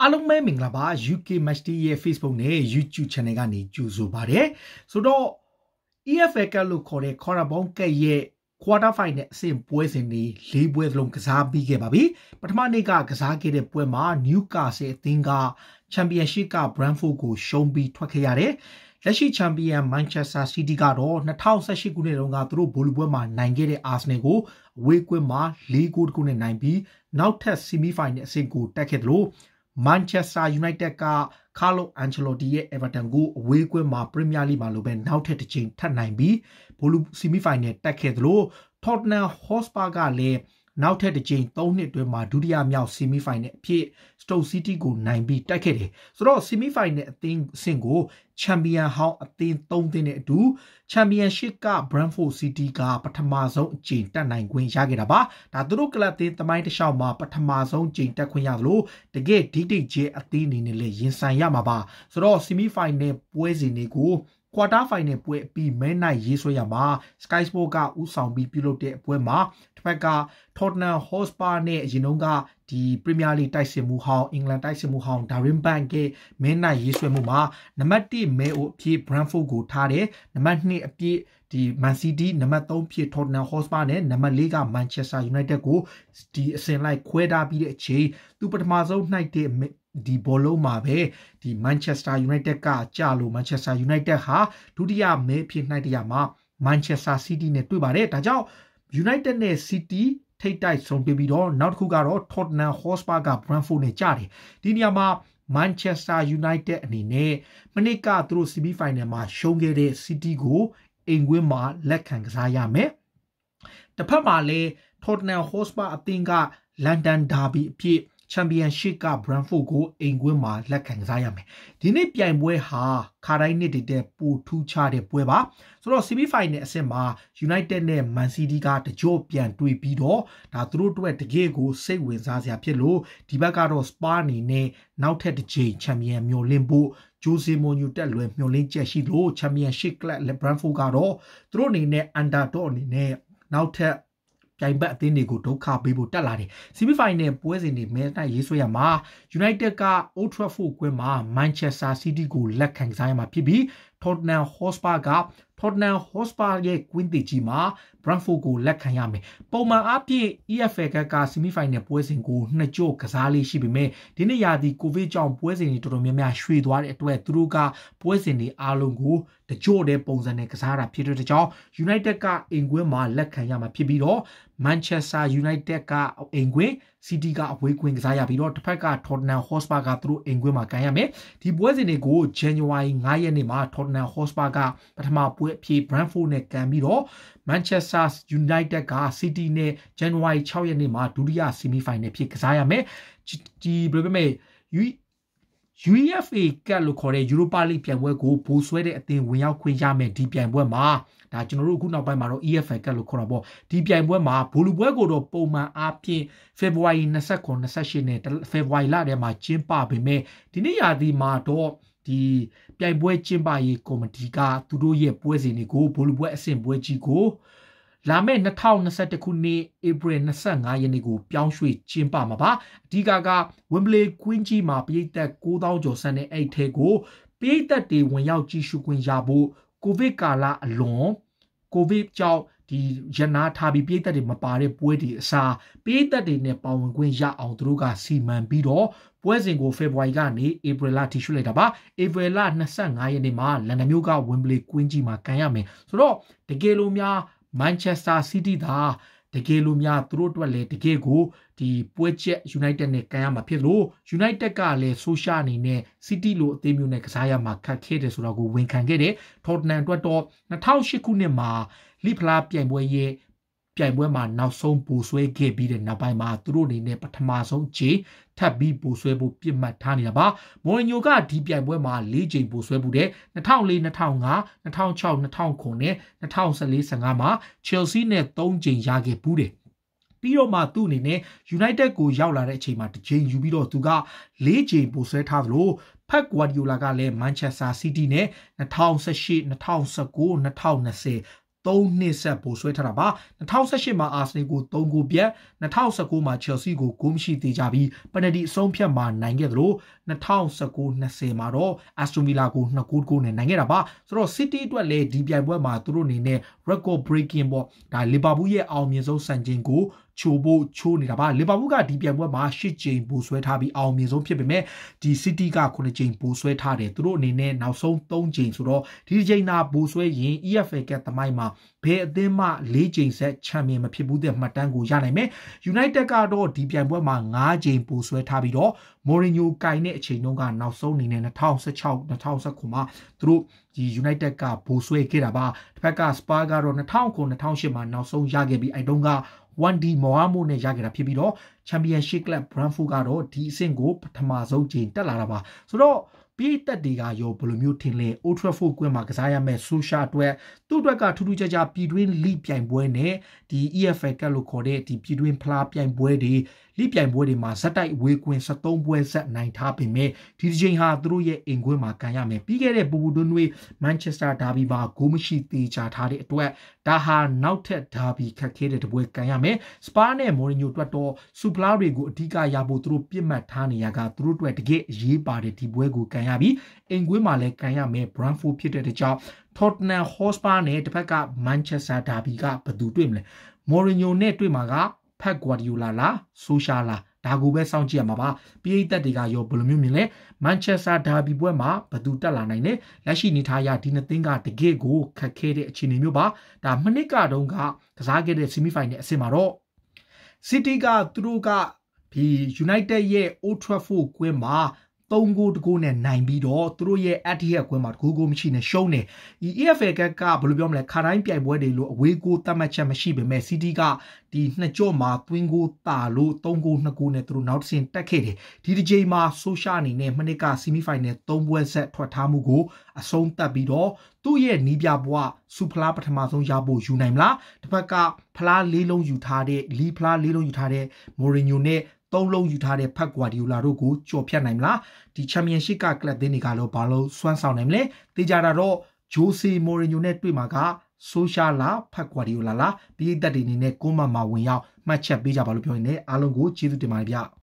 အားလုံးပဲမင်္ဂလာပါ UK Match Day ရဲ့ Facebook နဲ့ YouTube Channel ကနေကြိုဆိုပါရစေ။ဆိုတော့ EFL Cup လို့ခေါ်တဲ့ Corner Bowl Cup ရဲ့ Quarter Final အဆင့်ပွဲစဉ်တွေ၄ပွဲစလုံးကစားပြီးခဲ့ပါပြီ။ပထမနေ့ကကစားခဲ့တဲ့ပွဲမှာ Newcastle အသင်းက Championship က Brentford ကိုရှုံးပြီးထွက်ခဲ့ရတယ်။လက်ရှိ Champion Manchester City ကတော့2018ခုနှစ်တုန်းကသူတို့ဘောလုံးပွဲမှာနိုင်ခဲ့တဲ့ Arsenal ကိုအဝေးကွင်းမှာ၄ဂိုးတခုနဲ့နိုင်ပြီးနောက်ထပ် Semi Final အဆင့်ကိုတက်ခဲ့တယ်လို့ Manchester United က Carlo Ancelotti ရဲ့ Everton ကိုအဝေးကွင်းမှာ Premier League မှာလိုပဲနောက်ထပ်တစ်ကြိမ်ထပ်နိုင်ပြီး Bolu Semi Final တက်ခဲ့သလို Tottenham Hotspur ကလည်းနောက်ထပ်တစ်ကြိမ်၃နှစ်တွင်းမှာဒုတိယမြောက် semi final အဖြစ် Stoke City ကိုနိုင်ပြီးတိုက်ခဲ့တယ်ဆိုတော့ semi final အသင်းအဆင့်ကို Champion ဟောင်းအသင်း၃သင်းနဲ့အတူ Championship က Brentford City ကပထမဆုံးအကြိမ်တက်နိုင်ခွင့်ရခဲ့တာပါဒါသူတို့ကလပ်သင်းသမိုင်းတစ်လျှောက်မှာပထမဆုံးအကြိမ်တက်ခွင့်ရသလိုတကယ်ဒီတိတ်ကျဲအသင်းအနေနဲ့လည်းရင်ဆိုင်ရမှာပါဆိုတော့ semi final ပွဲစဉ်တွေကိုကွာတာဖိုင်နယ်ပွဲပြီးမဲနိုင်ရေးဆွဲရမှာ Sky Sport ကဥဆောင်ပြီးပြုလုပ်တဲ့ပွဲမှာတစ်ဖက်က Tottenham Hotspur နဲ့အရင်တုန်းကဒီ Premier League တိုက်စစ်မှုဟောင်းအင်္ဂလန်တိုက်စစ်မှုဟောင်း Darren Bank ကမဲနိုင်ရေးဆွဲမှုမှာနံပါတ်1မဲအိုအဖြစ် Brentford ကိုထားတယ်နံပါတ်2အဖြစ်ဒီ Man City နံပါတ်3ဖြစ် Tottenham Hotspur နဲ့နံပါတ်4က Manchester United ကိုဒီအစဉ်လိုက်ခွဲထားပြီးတဲ့အချိန်သူပထမဆုံးနှိုက်တဲ့ဒီဘောလုံးမှာပဲဒီ Manchester United ကကြလို့ Manchester United ဟာဒုတိယမဲဖြစ်နှိုက်တဲ့ရမှာ Manchester City နဲ့တွေ့ပါတယ်ဒါကြောင့် United နဲ့ City ထိတ်တိုက်ဆုံးပြီးတော့နောက်တစ်ခုကတော့ Tottenham Hotspur က Brentford နဲ့ကြတယ်ဒီနေရာမှာ Manchester United အနေနဲ့မနစ်ကသူတို့ CB final မှာရှုံးခဲ့တဲ့ City ကိုအိမ်ကွင်းမှာ လက်ခံကစားရမယ်။တစ်ဖက်မှာလည်း Tottenham Hotspur အသင်းက London Derby အဖြစ် Championship က Brentford ကိုအိမ်ကွင်းမှာလက်ခံကစားရမယ်။ဒီနေ့ပြိုင်ပွဲဟာခါတိုင်းနှစ်တည်းတဲ့ပိုထူးခြားတဲ့ပွဲပါ။ဆိုတော့ semi final အဆင့်မှာ United နဲ့ Man City ကတကြောပြန်တွေ့ပြီးတော့ဒါသူတို့အတွက်တကယ်ကိုစိတ်ဝင်စားစရာဖြစ်လို့ဒီဘက်ကတော့ Spa အနေနဲ့နောက်ထပ်တစ်ကြိမ် Champion မျိုးလင့်ဖို့ဂျိုးစီမွန်ယူတက်လွယ်မျှော်လင့်ချက်ရှိလို့ချန်ပီယံရှစ်ကလပ်လက်ဘရန်ဖိုကတော့သူတို့အနေနဲ့အန်ဒါတော့အနေနဲ့နောက်ထပ်ပြိုင်ဘက်အသင်းတွေကိုဒုက္ခပေးဖို့တက်လာတယ်။ CB final ပွဲစဉ်တွေမဲတိုက်ရေးဆွဲရမှာ United က Old Trafford ကွင်းမှာ Manchester City ကိုလက်ခံစားရမှာဖြစ်ပြီး Tottenham Hotspur က Tottenham Hotspur ရဲ့ကွင်းတေကြီးမှာ Brentford ကိုလက်ခံရမယ်။ပုံမှန်အားဖြင့် EFL Cup က semi-final ပွဲစဉ်ကိုနှစ်ကြော့ကစားလေးရှိပေမဲ့ဒီနေ့ရာသီ COVID ကြောင့်ပွဲစဉ်တွေတော်တော်များများရွှေ့သွားတဲ့အတွက်သူတို့ကပွဲစဉ်တွေအားလုံးကိုတကြော့တဲ့ပုံစံနဲ့ကစားတာဖြစ်တဲ့ကြောင့် United ကအင်ကွင်းမှာလက်ခံရမှာဖြစ်ပြီးတော့ Manchester United ကအိမ်ကွင်း City ကအဝေးကွင်းကစားရပြီးတော့တစ်ဖက်က Tottenham Hotspur ကသူတို့အိမ်ကွင်းမှာကန်ရမယ်ဒီပွဲစဉ်တွေကို January 9ရက်နေ့မှာ Tottenham Hotspur ကပထမပွဲအဖြစ် Brentford နဲ့ကန်ပြီးတော့ Manchester United က City နဲ့ January 6ရက်နေ့မှာဒုတိယ semi final ဖြစ်ကစားရမယ်ဒီဘယ်လိုပဲ UEFA ကပ်လို့ခေါ်တဲ့ Europa League ပြိုင်ပွဲကိုဗိုလ်ဆွဲတဲ့အသင်းဝင်ရောက်ခွင့်ရမယ်ဒီပြိုင်ပွဲမှာဒါကျွန်တော်တို့အခုနောက်ပိုင်းမှာတော့ EFL ကပ်လို့ခေါ်တာပေါ့ဒီပြိုင်ပွဲမှာဗိုလ်လူပွဲကိုတော့ပုံမှန်အားဖြင့် February 29 28နဲ့ February လထဲမှာကျင်းပပေမဲ့ဒီနေ့ရာသီမှာတော့ဒီပြိုင်ပွဲကျင်းပရေးကော်မတီကသူတို့ရဲ့ပွဲစဉ်တွေကိုဗိုလ်လူပွဲအဆင့်ပွဲကြီးကိုလာမယ့်2021ခုနှစ်ဧပြီ25ရက်နေ့ကိုပြောင်းရွှေ့ကျင်းပမှာပါအဓိကကဝင်းဘလေကွင်းကြီးမှာပရိသတ်9000ကျော်ဆန်တဲ့အဲ့ထဲကိုပရိသတ်တွေဝင်ရောက်ကြည့်ရှုခွင့်ရဖို့ကိုဗစ်ကာလအလွန်ကိုဗစ်ကြောင့်ဒီရနာထားပြီးပြည်သက်တွေမပါတဲ့ပွဲတွေအစားပြည်သက်တွေနဲ့ပါဝင်ခွင့်ရအောင်သူတို့ကစီမံပြီးတော့ပွဲစဉ်ကိုဖေဖော်ဝါရီကနေဧပြီလထိရွှေ့လိုက်တာပါဧပြီလ25ရက်နေ့မှာလန်ဒန်မြို့ကဝင်းဘလေကွင်းကြီးမှာကန်ရမယ်ဆိုတော့တကယ်လို့များ Manchester City သာတကယ်လို့များသူတို့အတွက်လည်းတကယ်ကိုဒီပွဲချက် United နဲ့ကန်ရမှာဖြစ်လို့ United ကလည်း Social အနေနဲ့ City လိုအသေးမျိုးနဲ့ကစားရမှာခက်ခဲတယ်ဆိုတော့ကိုဝန်ခံခဲ့တယ်။ Tottenham အတွက်တော့2008ခုနှစ်မှာ League ဖလားပြိုင်ပွဲရဲ့ပြိုင်ပွဲမှာနောက်ဆုံးပူဆွဲခဲ့ပြီးတဲ့နောက်ပိုင်းမှာသူတို့အနေနဲ့ပထမဆုံးခြေထပ်ပြီးပူဆွဲဖို့ပြစ်မှတ်ထားနေတာပါမော်ရီညိုကဒီပြိုင်ပွဲမှာ၄ချိန်ပူဆွဲမှုတဲ့2004 2005 2006 2009နဲ့2014 15မှာ Chelsea နဲ့၃ချိန်ရခဲ့ဘူးတယ်ပြီးတော့မှသူ့အနေနဲ့ United ကိုရောက်လာတဲ့အချိန်မှာတစ်ချိန်ယူပြီးတော့သူက၄ချိန်ပိုဆွဲထားသလိုဖက်ဂွာဒီယိုလာကလည်း Manchester City နဲ့2018 2019 2020 3နှစ်ဆက်ပိုဆွဲထားတာပါ2018မှာအာဆင်နယ်ကို3ဂိုးပြတ်2019မှာချယ်ဆီကိုဂိုးမရှိသေးကြပြီးပနဒီအဆုံးဖြတ်မှာနိုင်ခဲ့သလို2019 20မှာတော့အက်စတိုမီလာကို2ဂိုးကိုနဲ့နိုင်ခဲ့တာပါဆိုတော့ City အတွက်လည်းဒီပြိုင်ပွဲမှာသူတို့အနေနဲ့ record breaking ပေါ့ဒါလီဗာပူးရဲ့အောင်မြင်ဆုံးစံချိန်ကိုချိုးဖို့ချိုးနေတာပါလီဗာပူးကဒီပြိုင်ပွဲမှာ၈ချိန်ပိုဆွဲထားပြီးအောင်မြင်ဆုံးဖြစ်ပေမဲ့ဒီ City က9ချိန်ပိုဆွဲထားတယ်သူတို့အနေနဲ့နောက်ဆုံး3ချိန်ဆိုတော့ဒီချိန်နာပိုဆွဲရင် EFL ကသမိုင်းမှာဘယ်အသင်းမှ၄ချိန်ဆက်ချန်ပီယံမဖြစ်ဘူးတဲ့မှတ်တမ်းကိုရနိုင်မယ် United ကတော့ဒီပြိုင်ပွဲမှာ9ချိန်ပိုဆွဲထားပြီးတော့ Mourinho ကိုင်တဲ့အချိန်တုန်းကနောက်ဆုံးအနေနဲ့2016 2019မှာသူတို့ဒီ United ကဘိုးဆွဲခဲ့တာပါတစ်ဖက်က Spurs ကတော့2009 2008မှာနောက်ဆုံးရခဲ့ပြီးအဲတုန်းက 1D မော်ဟာမိုနဲ့ရခဲ့တာဖြစ်ပြီးတော့ Championship Club Brentford ကတော့ဒီအဆင့်ကိုပထမဆုံးချိန်တက်လာတာပါဆိုတော့ပိသက်တွေကရောဘယ်လိုမျိုးထင်လဲ Old Trafford ကွင်းမှာကစားရမယ့်ဆိုရှာအတွက်သူ့အတွက်ကထူးထူးခြားခြားပြည်တွင်းလိပြိုင်ပွဲနဲ့ဒီ EFL ကလို့ခေါ်တဲ့ဒီပြည်တွင်းဖလားပြိုင်ပွဲတွေလိပြိုင်ပွဲတွေမှာဇက်တိုက်ဝေကွင်း73ပွဲဆက်နိုင်ထားပေမဲ့ဒီတစ်ချိန်ဟာသူတို့ရဲ့အိမ်ကွင်းမှာကန်ရမယ်ပြီးခဲ့တဲ့ပူပူတွန်းတွင်း Manchester Derby မှာဂိုးမရှိသေးချထားတဲ့အတွက်ဒါဟာနောက်ထပ် Derby ခက်ခဲတဲ့တပွဲကန်ရမယ် Spa နဲ့ Mourinho အတွက်တော့ Supla တွေကိုအဓိကရဖို့သူတို့ပြစ်မှတ်ထားနေရကသူတို့အတွက်တကယ်အရေးပါတဲ့ဒီပွဲကိုကန်ရရပြီးအင်ကွင်းမှာလည်းကန်ရမယ် Brentford ဖြစ်တဲ့တကြောင် Tottenham Hotspur နဲ့တစ်ဖက်က Manchester Derby ကဘယ်သူတွေ့မလဲ Mourinho နဲ့တွေ့မှာက Pep Guardiola လား Solskjaer လားဒါကိုပဲစောင့်ကြည့်ရမှာပါပြည်သက်တွေကရောဘယ်လိုမျိုးမြင်လဲမန်ချက်စတာဒါဘီပွဲမှာဘသူတက်လာနိုင်လဲလက်ရှိနေထားရဒီနှစ်သင်းကတကယ့်ကိုခက်ခဲတဲ့အခြေအနေမျိုးပါဒါမနစ်ကတုန်းကကစားခဲ့တဲ့ semi final အဆင့်မှာတော့ City ကသူတို့ကဒီ United ရဲ့ Old Trafford ကွင်းမှာ3ဂိုးတကိုးနဲ့နိုင်ပြီးတော့သူတို့ရဲ့ Etihad ကွင်းမှာတကိုးကိုမရှိနဲ့ရှုံးနေဒီ EFL ကကဘယ်လိုပြောမလဲခါတိုင်းပြိုင်ပွဲတွေလို့အဝေးကိုသတ်မှတ်ချက်မရှိပေမဲ့ City ကဒီနှစ်ကြော့မှာ twin goal တာလို့3ဂိုး2ဂိုးနဲ့သူတို့နောက်တစ်ဆင့်တက်ခဲ့တယ်ဒီတစ်ချိန်မှာ Social အနေနဲ့မနစ်က semi final 3ပွဲဆက်ထွက်ထားမှုကိုအဆုံးသတ်ပြီးတော့သူ့ရဲ့နီးပြဘွားစူဖလားပထမဆုံးရဖို့ယူနိုင်မလားတစ်ဖက်ကဖလား၄လုံးယူထားတဲ့လီဖလား၄လုံးယူထားတဲ့မိုရီညိုနဲ့သုံးလုံးယူထားတဲ့ဖက်ကွာဒီယိုလာတို့ကိုကျော်ဖြတ်နိုင်မလားဒီချန်ပီယံရှစ်ကကလပ်သင်းတွေကလည်းဘာလို့စွမ်းဆောင်နိုင်မလဲသိကြတာတော့ဂျိုစီမိုရီညိုနဲ့တွေ့မှာကဆိုရှာလာဖက်ကွာဒီယိုလာလာပြည်သက်တွေအနေနဲ့ကိုမမဝင်ရောက်မှတ်ချက်ပေးကြပါလို့ပြောနေတယ်အားလုံးကိုကျေးဇူးတင်ပါတယ်ဗျ